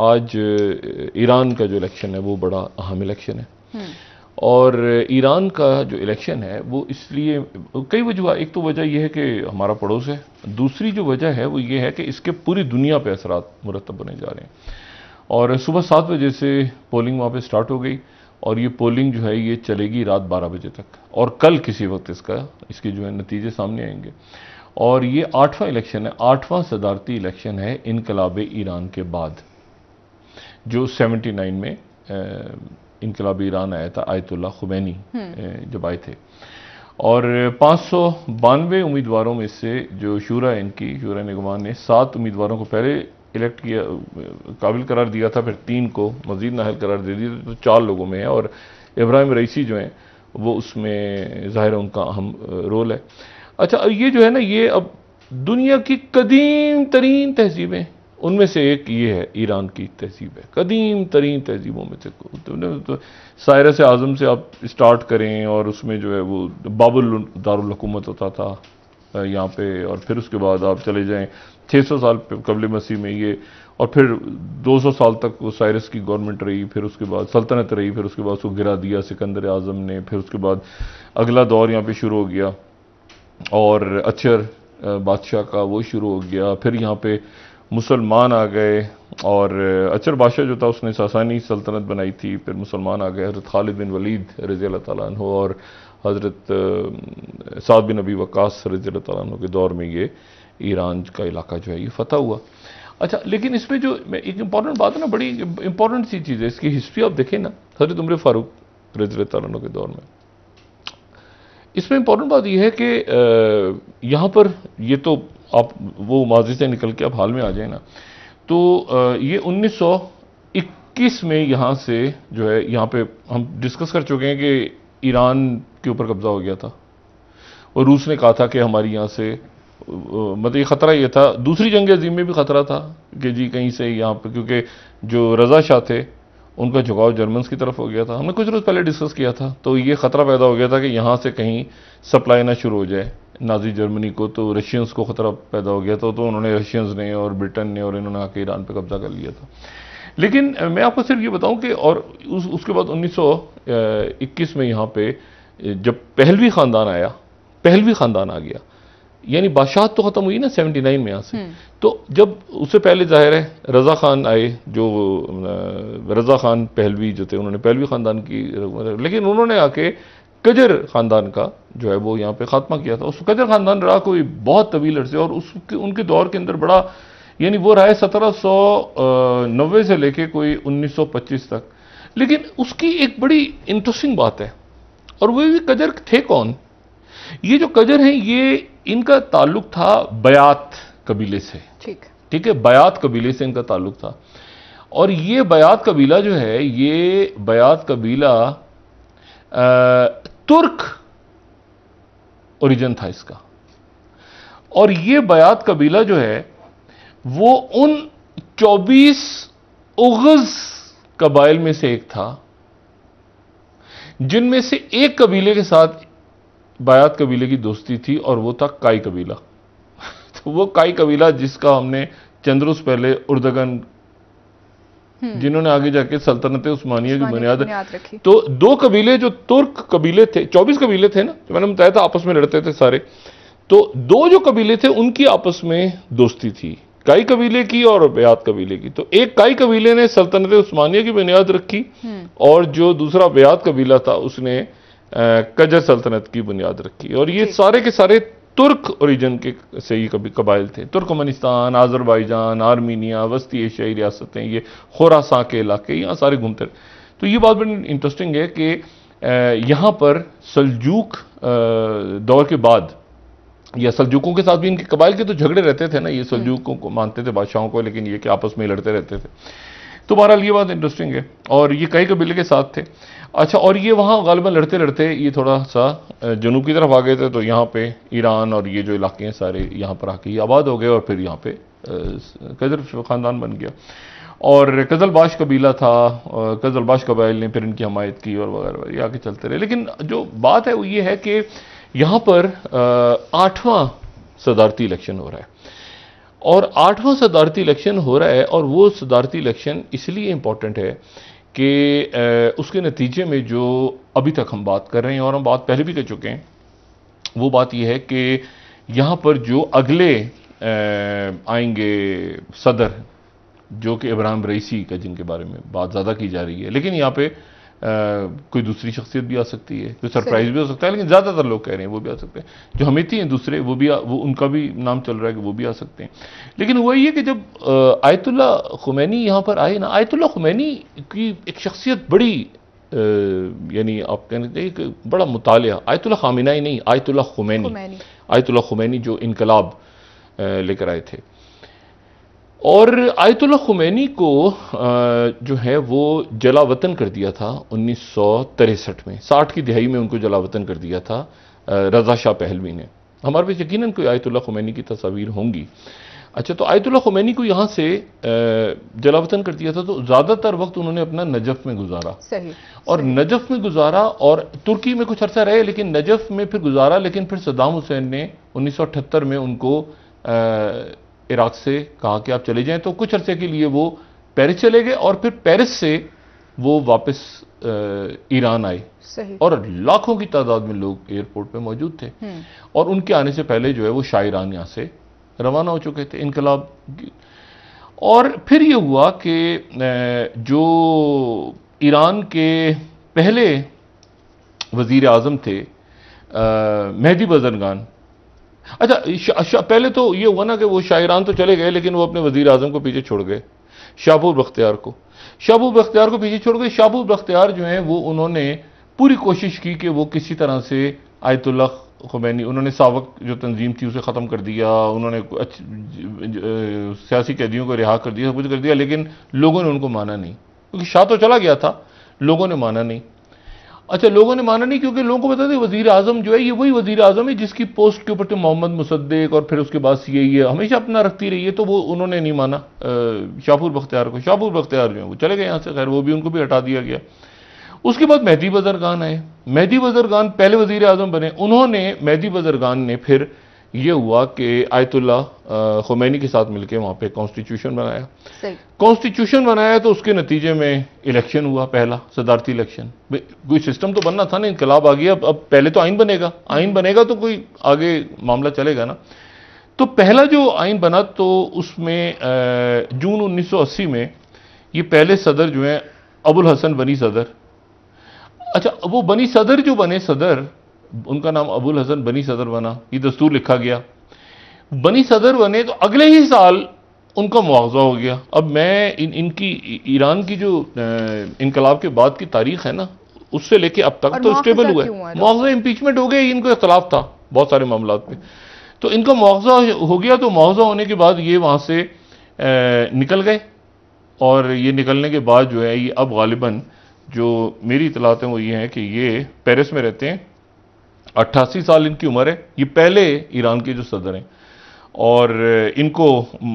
आज ईरान का जो इलेक्शन है वो बड़ा अहम इलेक्शन है हम्म। और ईरान का जो इलेक्शन है वो इसलिए कई वजह एक तो वजह यह है कि हमारा पड़ोस है दूसरी जो वजह है वो ये है कि इसके पूरी दुनिया पे असरा मुरतब बने जा रहे हैं और सुबह सात बजे से पोलिंग वहाँ पे स्टार्ट हो गई और ये पोलिंग जो है ये चलेगी रात बारह बजे तक और कल किसी वक्त इसका इसके जो है नतीजे सामने आएंगे और ये आठवां इलेक्शन है आठवां सदारती इलेक्शन है इनकलाब ईरान के बाद जो 79 में इनकलाब ईरान आया था आयतुल्ला खुबैनी हम्म। जब आए थे और पाँच सौ बानवे उम्मीदवारों में से जो शूरा इनकी शूरा निगमान ने सात उम्मीदवारों को पहले इलेक्ट किया काबिल करार दिया था फिर तीन को मजीद नाहल करार दे दिया तो चार लोगों में है और इब्राहिम रईसी जो हैं वो उसमें ज़ाहिर उनका अहम रोल है अच्छा ये जो है ना ये अब दुनिया की कदीम तरीन तहजीबें उनमें से एक ये है ईरान की तहजीब है कदीम तरीन तहजीबों में से तो, तो सायरस आज़म से आप स्टार्ट करें और उसमें जो है वो बाबुल दारकूमत होता था यहाँ पे और फिर उसके बाद आप चले जाएं 600 साल कबल मसीह में ये और फिर 200 साल तक वो साइरस की गवर्नमेंट रही फिर उसके बाद सल्तनत रही फिर उसके बाद उसको गिरा दिया सिकंदर आज़म ने फिर उसके बाद अगला दौर यहाँ पे शुरू हो गया और अच्छर बादशाह का वो शुरू हो गया फिर यहाँ पे मुसलमान आ गए और अचर बादशाह जो था उसने सासानी सल्तनत बनाई थी फिर मुसलमान आ गए हज़रत खालिद बिन वलीद रज़ी अल्लाह तु और हज़रत साद बिन अबी वक़ास रज़ी अल्लाह तु के दौर में ये ईरान का इलाका जो है ये फतह हुआ अच्छा लेकिन इसमें जो एक इंपॉर्टेंट बात है ना बड़ी इंपॉर्टेंट सी चीज़ है इसकी हिस्ट्री आप देखें ना हजरत उम्र फ़ारूक रजर तु के दौर में इसमें इम्पॉर्टेंट बात यह है कि यहाँ पर ये तो आप वो माजी से निकल के आप हाल में आ जाए ना तो ये उन्नीस सौ इक्कीस में यहाँ से जो है यहाँ पे हम डिस्कस कर चुके हैं कि ईरान के ऊपर कब्ज़ा हो गया था और रूस ने कहा था कि हमारी यहाँ से मतलब ये ख़तरा ये था दूसरी जंग अजीम में भी ख़तरा था कि जी कहीं से यहाँ पर क्योंकि जो रज़ा शाह थे उनका झुकाव जर्मन्स की तरफ हो गया था हमने कुछ रोज़ पहले डिस्कस किया था तो ये ख़तरा पैदा हो गया था कि यहाँ से कहीं सप्लाई ना शुरू हो जाए नाजी जर्मनी को तो रशियंस को ख़तरा पैदा हो गया था तो उन्होंने रशियंस ने और ब्रिटेन ने और इन्होंने आके ईरान पर कब्ज़ा कर लिया था लेकिन मैं आपको सिर्फ ये बताऊं कि और उस उसके बाद 1921 में यहाँ पे जब पहलवी ख़ानदान आया पहलवी ख़ानदान आ गया यानी बादशाहत तो ख़त्म हुई ना सेवेंटी नाइन में यहाँ से हम्म। तो जब उससे पहले जाहिर है रज़ा ख़ान आए जो रज़ा ख़ान पहलवी जो थे उन्होंने पहलवी ख़ानदान की लेकिन उन्होंने आके कजर ख़ानदान का जो है वो यहाँ पे ख़ात्मा किया था उस कजर ख़ानदान रहा कोई बहुत तवील अरसे और उसके उनके दौर के अंदर बड़ा यानी वो रहा है सत्रह सौ नब्बे से लेके कोई उन्नीस सौ पच्चीस तक लेकिन उसकी एक बड़ी इंटरेस्टिंग बात है और वो भी कजर थे कौन ये जो कजर हैं ये इनका ताल्लुक था बयात कबीले से ठीक ठीक है बयात कबीले से इनका ताल्लुक था और ये बयात कबीला जो है ये बयात कबीला आ, तुर्क ओरिजिन था इसका और ये बयात कबीला जो है वो उन 24 उगज कबाइल में से एक था जिनमें से एक कबीले के साथ बायात कबीले की दोस्ती थी और वो था काई कबीला तो वो काई कबीला जिसका हमने चंद्रुस पहले उर्दगन हम्म। जिन्होंने आगे जाके सल्तनत उस्मानिया की बुनियाद तो दो कबीले जो तुर्क कबीले थे चौबीस कबीले थे ना जो मैंने बताया था आपस में लड़ते थे सारे तो दो जो कबीले थे उनकी आपस में दोस्ती थी काई कबीले की और बयात कबीले की तो एक काई कबीले ने सल्तनत उस्मानिया की बुनियाद रखी हम्म। और जो दूसरा बयात कबीला था उसने कजर सल्तनत की बुनियाद रखी और ये सारे के सारे तुर्क ओरिजन के से ही कभी कबाइल थे तुर्कमनिस्तान आज़रबाईजान आर्मीनिया वस्ती एशियाई रियासतें ये खोरासा के इलाके यहाँ सारे घूमते रहे तो ये बात बड़ी इंटरेस्टिंग है कि यहाँ पर सलजूक दौर के बाद या सलजूकों के साथ भी इनके कबाइल के तो झगड़े रहते थे ना ये हम्म। सलजूकों को मानते थे बादशाहों को लेकिन ये कि आपस में लड़ते रहते थे तो बहरहाल ये बात इंटरेस्टिंग है और ये कई कबीले के साथ थे अच्छा और ये वहाँ गलबा लड़ते लड़ते ये थोड़ा सा जनूब की तरफ आ गए थे तो यहाँ पे ईरान और ये जो इलाके हैं सारे यहाँ पर आके आबाद हो गए और फिर यहाँ पे कजर ख़ानदान बन गया और कजलबाश कबीला था कजलबाश कबाइल ने फिर इनकी हमायत की और वगैरह वगैरह आगे चलते रहे लेकिन जो बात है वो ये है कि यहाँ पर आठवां सदारती इलेक्शन हो रहा है और आठवां सदारती इलेक्शन हो रहा है और वो सदारती इलेक्शन इसलिए इंपॉर्टेंट है कि उसके नतीजे में जो अभी तक हम बात कर रहे हैं और हम बात पहले भी कर चुके हैं वो बात यह है कि यहाँ पर जो अगले आएंगे सदर जो कि इब्राहिम रईसी का जिनके बारे में बात ज़्यादा की जा रही है लेकिन यहाँ पे कोई दूसरी शख्सियत भी आ सकती है कोई सरप्राइज भी हो सकता है लेकिन ज़्यादातर लोग कह रहे हैं वो भी आ सकते हैं जो हमेती हैं दूसरे वो भी आ, वो उनका भी नाम चल रहा है कि वो भी आ सकते हैं लेकिन वो ये कि जब आयतुल्ला खुमैनी यहाँ पर आए ना आयतुल्ला खुमैनी की एक शख्सियत बड़ी यानी आप कहने चाहिए कि बड़ा मुताल आयतुल्ला खामिनाई नहीं आयतुल्ला खुमैनी आयतुल्ला खुमैनी जो इनकलाब लेकर आए थे और आयतुल्ल खुमैनी को जो है वो जलावतन कर दिया था उन्नीस सौ तिरसठ में साठ की दिहाई में उनको जलावतन कर दिया था रजा शाह पहलवी ने हमारे पास यकीन कोई आयतुल्ला खुमैनी की तस्वीर होंगी अच्छा तो आयतुल्ला खुमैनी को यहाँ से जलावतन कर दिया था तो ज़्यादातर वक्त उन्होंने अपना नजफ़ में गुजारा सही और सही। नजफ़ में गुजारा और तुर्की में कुछ अर्सा रहे लेकिन नजफ़ में फिर गुजारा लेकिन फिर सद्दाम हुसैन ने उन्नीस में उनको इराक से कहा कि आप चले जाएं तो कुछ अरसे के लिए वो पेरिस चले गए और फिर पेरिस से वो वापस ईरान आए और लाखों की तादाद में लोग एयरपोर्ट पे मौजूद थे हम्म। और उनके आने से पहले जो है वो शाहरान यहाँ से रवाना हो चुके थे इनकलाब और फिर ये हुआ कि जो ईरान के पहले वजीर अजम थे मेहदी बजरगान अच्छा शा, पहले तो ये हुआ ना कि वो शायरान तो चले गए लेकिन वो अपने वजीर अजम को पीछे छोड़ गए शाहबूब बख्तियार को शाहबूब बख्तियार को पीछे छोड़ गए शाहबूब बख्तियार जो हैं वो उन्होंने पूरी कोशिश की कि वो किसी तरह से आयतुल्लाह खुमैनी उन्होंने सावक जो तंजीम थी उसे ख़त्म कर दिया उन्होंने सियासी कैदियों को रिहा कर दिया सब कुछ कर दिया लेकिन लोगों ने उनको माना नहीं क्योंकि शाह तो चला गया था लोगों ने माना नहीं अच्छा लोगों ने माना नहीं क्योंकि लोगों को बता दें वजीर आजम जो है ये वही वजीर आजम है जिसकी पोस्ट के ऊपर तो मोहम्मद मुसद्दक और फिर उसके बाद सी आई है हमेशा अपना रखती रही है तो वो उन्होंने नहीं माना शाहपुर बख्तियार को शाहपुर बख्तियार जो है वो चले गए यहाँ से खैर वो भी उनको भी हटा दिया गया उसके बाद मेहदी बजरगान आए मेहदी बजरगान पहले वजीर आजम बने उन्होंने मेहदी बजरगान ने फिर ये हुआ कि आयतुल्ला खुमैनी के साथ मिलकर वहाँ पे कॉन्स्टिट्यूशन बनाया कॉन्स्टिट्यूशन बनाया तो उसके नतीजे में इलेक्शन हुआ पहला सदारती इलेक्शन कोई सिस्टम तो बनना था ना इनकलाब आ गया अब अब पहले तो आइन बनेगा आइन बनेगा तो कोई आगे मामला चलेगा ना तो पहला जो आइन बना तो उसमें जून 1980 में ये पहले सदर जो हैं अबुल हसन बनी सदर अच्छा वो बनी सदर जो बने सदर उनका नाम अबुल हसन बनी सदर बना ये दस्तूर लिखा गया बनी सदर बने तो अगले ही साल उनका मुआवजा हो गया अब मैं इन इनकी ईरान की जो इनकलाब के बाद की तारीख है ना उससे लेके अब तक तो स्टेबल हुआ है मुआवजा इम्पीचमेंट हो गया इनको इख्तलाफ था बहुत सारे मामला में तो इनका मुआवजा हो गया तो मुआवजा होने के बाद ये वहाँ से निकल गए और ये निकलने के बाद जो है ये अब गालिबा जो मेरी इतलात हैं वो ये हैं कि ये पेरिस में रहते हैं अट्ठासी साल इनकी उम्र है ये पहले ईरान के जो सदर हैं और इनको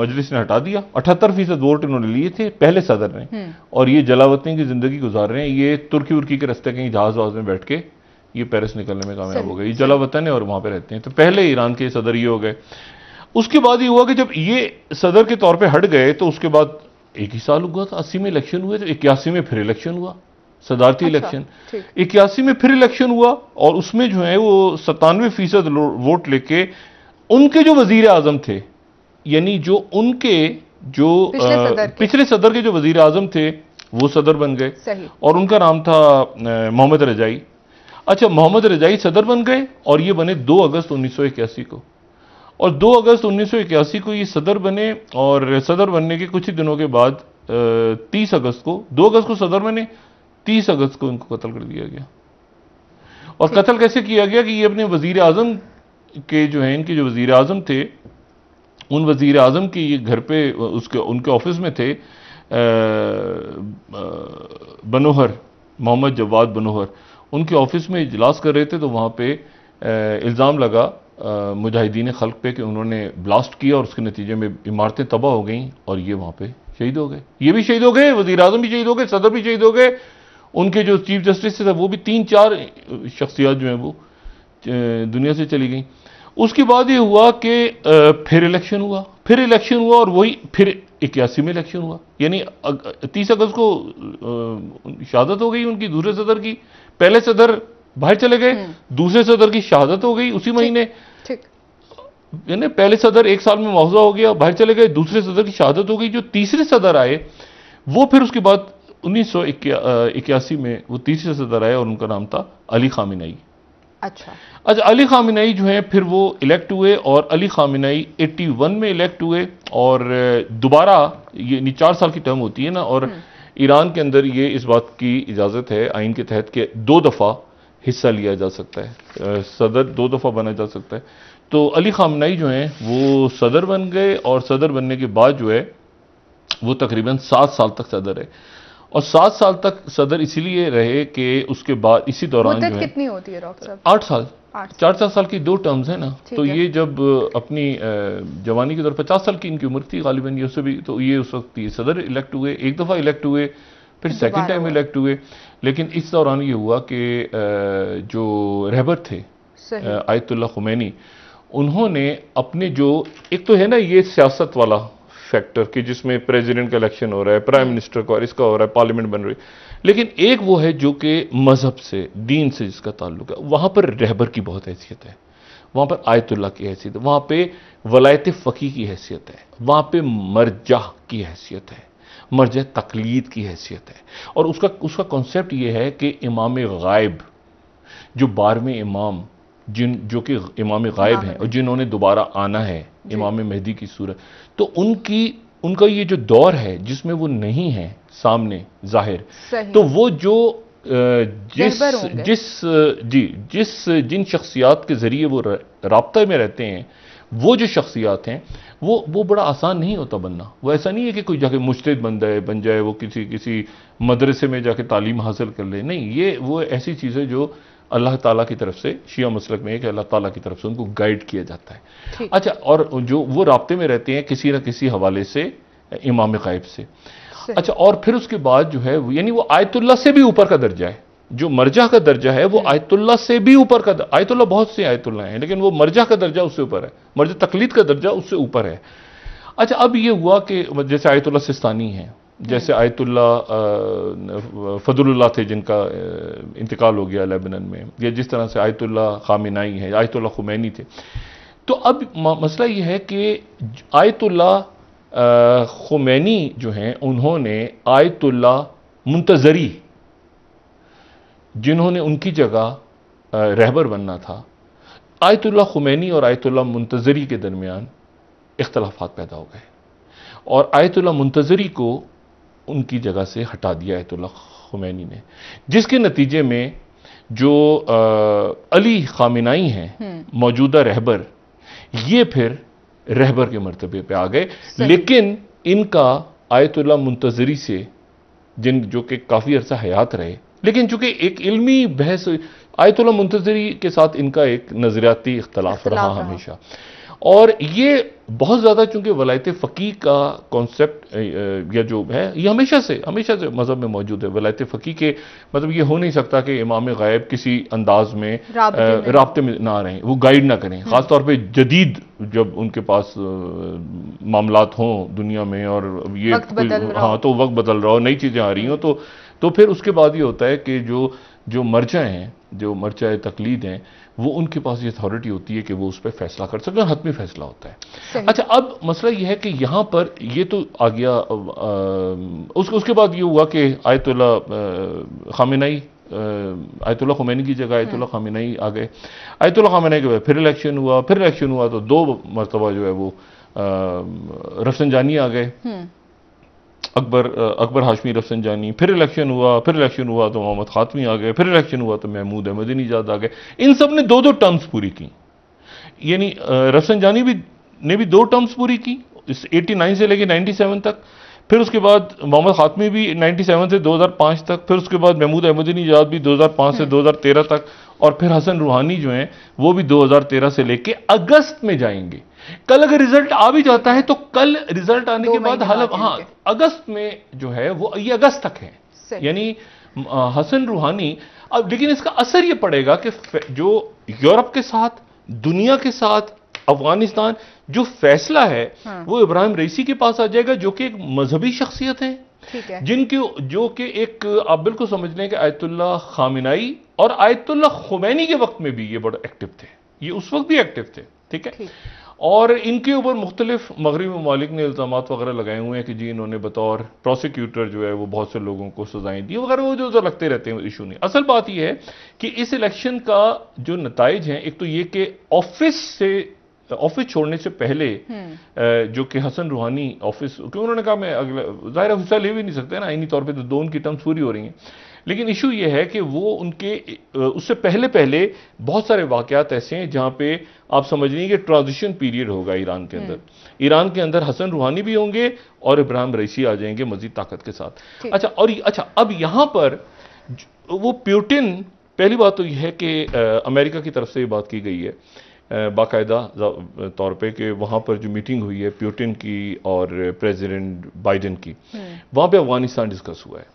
मजलिस ने हटा दिया अठहत्तर फीसद वोट इन्होंने लिए थे पहले सदर ने हम्म। और ये जलावतें की ज़िंदगी गुजार रहे हैं ये तुर्की उर्की के रस्ते कहीं जहाज वहाज में बैठ के ये पेरिस निकलने में कामयाब हो गए ये जलावतन है और वहाँ पर रहते हैं तो पहले ईरान के सदर ये हो गए उसके बाद ये हुआ कि जब ये सदर के तौर पर हट गए तो उसके बाद एक ही साल हुआ था अस्सी में इलेक्शन हुए तो इक्यासी में फिर इलेक्शन हुआ सदारती अच्छा, इलेक्शन इक्यासी में फिर इलेक्शन हुआ और उसमें जो है वो सतानवे फीसद वोट लेके उनके जो वजीर आजम थे यानी जो उनके जो पिछले सदर, के। पिछले सदर के जो वजीर आजम थे वो सदर बन गए और उनका नाम था मोहम्मद रजाई अच्छा मोहम्मद रजाई सदर बन गए और ये बने 2 अगस्त 1981 को और 2 अगस्त 1981 को ये सदर बने और सदर बनने के कुछ ही दिनों के बाद 30 अगस्त को 2 अगस्त को सदर बने तीस अगस्त को इनको कत्ल कर दिया गया और कत्ल कैसे किया गया कि ये अपने वज़ी अजम के जो है इनके जो वजीर आजम थे उन वजीर अजम के ये घर पे उसके उनके ऑफिस में थे बनोहर मोहम्मद जवाद बनोहर उनके ऑफिस में इजलास कर रहे थे तो वहां पे इल्ज़ाम लगा मुजाहिदीन खल्क पे कि उन्होंने ब्लास्ट किया और उसके नतीजे में इमारतें तबाह हो गई और ये वहां पे शहीद हो गए ये भी शहीद हो गए वजीर आजम भी शहीद हो गए सदर भी शहीद हो गए उनके जो चीफ जस्टिस थे वो भी तीन चार शख्सियात जो हैं वो दुनिया से चली गई उसके बाद ये हुआ कि फिर इलेक्शन हुआ फिर इलेक्शन हुआ और वही फिर इक्यासी में इलेक्शन हुआ यानी तीस अगस्त को शहादत हो गई उनकी दूसरे सदर की पहले सदर बाहर चले गए हम्म। दूसरे सदर की शहादत हो गई उसी महीने यानी पहले सदर एक साल में मुआवजा हो गया बाहर चले गए दूसरे सदर की शहादत हो गई जो तीसरे सदर आए वो फिर उसके बाद उन्नीस सौ इक्यासी में वो तीसरे सदर आए और उनका नाम था अली खामिनाई अच्छा अच्छा अली खामिनाई जो है फिर वो इलेक्ट हुए और अली खामिनाई 81 में इलेक्ट हुए और दोबारा ये चार साल की टर्म होती है ना और हम्म। ईरान के अंदर ये इस बात की इजाज़त है आइन के तहत के दो दफ़ा हिस्सा लिया जा सकता है सदर दो दफ़ा बना जा सकता है तो अली खामनाई जो हैं वो सदर बन गए और सदर बनने के बाद जो है वो तकरीबन सात साल तक सदर है और सात साल तक सदर इसीलिए रहे कि उसके बाद इसी दौरान कितनी होती है डॉक्टर आठ साल चार चार साल की दो टर्म्स है ना तो ये जब अपनी जवानी के दौर पचास साल की इनकी उम्र थी गालिबन ये उससे भी तो ये उस वक्त ये सदर इलेक्ट हुए एक दफ़ा इलेक्ट हुए फिर सेकेंड टाइम इलेक्ट हुए लेकिन इस दौरान ये हुआ कि जो रहबर थे आयतुल्ला खुमैनी उन्होंने अपने जो एक तो है ना ये सियासत वाला फैक्टर कि जिसमें प्रेसिडेंट का इलेक्शन हो रहा है प्राइम मिनिस्टर का और इसका हो रहा है पार्लियामेंट बन रही है लेकिन एक वो है जो कि मज़हब से दीन से जिसका ताल्लुक है वहां पर रहबर की बहुत हैसियत है वहां पर आयतुल्ला की हैसियत है वहां पर वलायत फ़की की हैसियत है वहां पर मरजा की हैसियत है मर्ज तकलीद की हैसियत है और उसका उसका कॉन्सेप्ट यह है कि इमाम गायब जो बारहवें इमाम जिन जो कि इमाम गायब हैं और जिन्होंने दोबारा आना है इमाम मेहदी की सूरत तो उनकी उनका ये जो दौर है जिसमें वो नहीं है सामने जाहिर तो वो जो जिस जिस जी जिस जिन शख्सियात के ज़रिए वो रबते में रहते हैं वो जो शख्सियात हैं वो वो बड़ा आसान नहीं होता बनना वो ऐसा नहीं है कि कोई जाके मुश्तद बन जाए बन जाए वो किसी किसी मदरसे में जाके तालीम हासिल कर ले नहीं ये वो ऐसी चीज़ें जो अल्लाह ताला की तरफ से शिया मसलक में है कि अल्लाह ताला की तरफ से उनको गाइड किया जाता है अच्छा और जो वो रबते में रहते हैं किसी न किसी हवाले से इमाम गायब से अच्छा और फिर उसके बाद जो है यानी वो आयतुल्ला से भी ऊपर का दर्जा है जो मर्जा का दर्जा है वो आयतुल्ला से भी ऊपर का आयतुल्ला बहुत से आयतुल्ला हैं लेकिन वो मर्जा का दर्जा उससे ऊपर है मर्जा तकलीद का दर्जा उससे ऊपर है अच्छा अब ये हुआ कि जैसे आयतुल्ला सिस्तानी हैं जैसे आयतुल्ला फजलुल्ला थे जिनका इंतकाल हो गया लेबनन में या जिस तरह से आयतुल्ला खामिनाई है आयतुल्ला खुमैनी थे तो अब मसला ये है कि आयतुल्ला खुमैनी जो हैं उन्होंने आयतुल्ला मुंतजरी जिन्होंने उनकी जगह रहबर बनना था आयतुल्ला खुमैनी और आयतुल्ला मुंतजरी के दरमियान इख्तलाफात पैदा हो गए और आयतुल्ला मुंतजरी को उनकी जगह से हटा दिया आयतुल्ला खुमैनी ने जिसके नतीजे में जो आ, अली खामिनाई हैं हम्म। मौजूदा रहबर ये फिर रहबर के मरतबे पे आ गए लेकिन इनका आयतुल्ला मुंतजरी से जिन जो कि काफ़ी अरसा हयात रहे लेकिन चूंकि एक इल्मी बहस आयतुल्ला मुंतजरी के साथ इनका एक नज़रियाती इख्तलाफ रहा हमेशा और ये बहुत ज़्यादा चूंकि वलायत फ़की का कॉन्सेप्ट या जो है ये हमेशा से हमेशा से मज़हब में मौजूद है वलायत फ़की के मतलब ये हो नहीं सकता कि इमाम गायब किसी अंदाज में रबते में ना रहें वो गाइड ना करें हम्म। ख़ासतौर पर जदीद जब उनके पास मामला हों दुनिया में और ये हाँ तो वक्त बदल रहा हो नई चीज़ें आ रही हों तो तो फिर उसके बाद ये होता है कि जो जो मर्जा हैं जो मर्जा तकलीद हैं वो उनके पास ये अथॉरिटी होती है कि वो उस पर फैसला कर सकें हतमी फैसला होता है अच्छा अब मसला ये है कि यहाँ पर ये तो आ गया उस, उसके बाद ये हुआ कि आयतुल्ला खामिनाई आयतुल्ला खुमैनी की जगह आयतुल्ला हम्म। खामिनाई आ गए आयतुल्ला खामिनाई के बाद फिर इलेक्शन हुआ फिर इलेक्शन हुआ तो दो मरतबा जो है वो जानी आ गए हम्म। अकबर अकबर हाशमी रफसन जानी फिर इलेक्शन हुआ फिर इलेक्शन हुआ तो मोहम्मद ख़ातमी आ गए फिर इलेक्शन हुआ तो महमूद अहमदीन ईजाद आ गए इन सब ने दो दो टर्म्स पूरी की यानी रफसन जानी भी ने भी दो टर्म्स पूरी की इस 89 से लेकर 97 तक फिर उसके बाद मोहम्मद खातमी भी 97 से 2005 तक फिर उसके बाद महमूद अहमदी ईजाद भी 2005 से 2013 हम्म। तक और फिर हसन रूहानी जो हैं वो भी 2013 से लेके अगस्त में जाएंगे कल अगर रिजल्ट आ भी जाता है तो कल रिजल्ट आने के बाद हाल हाँ अगस्त में जो है वो ये अगस्त तक है यानी हसन रूहानी अब लेकिन इसका असर ये पड़ेगा कि जो यूरोप के साथ दुनिया के साथ अफगानिस्तान जो फैसला है हाँ। वो इब्राहिम रईसी के पास आ जाएगा जो कि एक मजहबी शख्सियत है, है। जिनके जो कि एक आप बिल्कुल समझ लें कि आयतुल्ला खामिनाई और आयतुल्ला खुमैनी के वक्त में भी ये बड़े एक्टिव थे ये उस वक्त भी एक्टिव थे ठीक है और इनके ऊपर मुख्तलिफ मगरबी ममालिक ने इल्ज़ाम वगैरह लगाए हुए हैं कि जी इन्होंने बतौर प्रोसिक्यूटर जो है वो बहुत से लोगों को सजाएं दी वगैरह वो जो लगते रहते हैं इशू नहीं असल बात यह है कि इस इलेक्शन का जो नतज हैं एक तो ये कि ऑफिस से ऑफिस छोड़ने से पहले हम्म। जो कि हसन रूहानी ऑफिस क्यों उन्होंने कहा मैं अगला जाहिर हिस्सा ले भी नहीं सकते ना आईनी तौर पर तो दो की टर्म्स पूरी हो रही हैं लेकिन इशू ये है कि वो उनके उससे पहले पहले बहुत सारे वाकत ऐसे हैं जहाँ पे आप समझ लीजिए कि ट्रांजिशन पीरियड होगा ईरान के अंदर हम्म। ईरान के अंदर हसन रूहानी भी होंगे और इब्राहिम रईसी आ जाएंगे मजीद ताकत के साथ अच्छा और अच्छा अब यहाँ पर वो प्यूटिन पहली बात तो यह है कि अमेरिका की तरफ से ये बात की गई है बाकायदा तौर पे कि वहाँ पर जो मीटिंग हुई है प्यूटिन की और प्रेसिडेंट बाइडेन की हम्म। वहाँ पे अफगानिस्तान डिस्कस हुआ है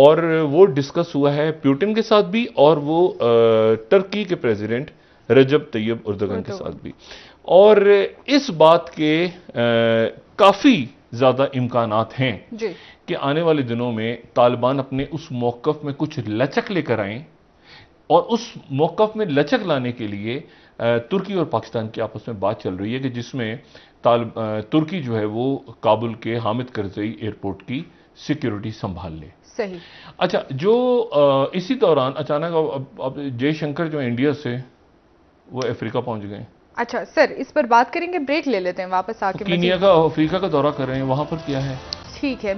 और वो डिस्कस हुआ है प्यूटिन के साथ भी और वो टर्की के प्रेसिडेंट रजब तैयब उर्दगन के साथ भी और इस बात के काफ़ी ज़्यादा इम्कान हैं कि आने वाले दिनों में तालिबान अपने उस मौकफ में कुछ लचक लेकर आए और उस मौकफ में लचक लाने के लिए तुर्की और पाकिस्तान की आपस में बात चल रही है कि जिसमें तुर्की जो है वो काबुल के हामिद करजई एयरपोर्ट की सिक्योरिटी संभाल ले सही अच्छा जो इसी दौरान अचानक अब जयशंकर जो इंडिया से वो अफ्रीका पहुंच गए अच्छा सर इस पर बात करेंगे ब्रेक ले लेते हैं वापस आके तो का अफ्रीका का दौरा कर रहे हैं वहां पर क्या है ठीक है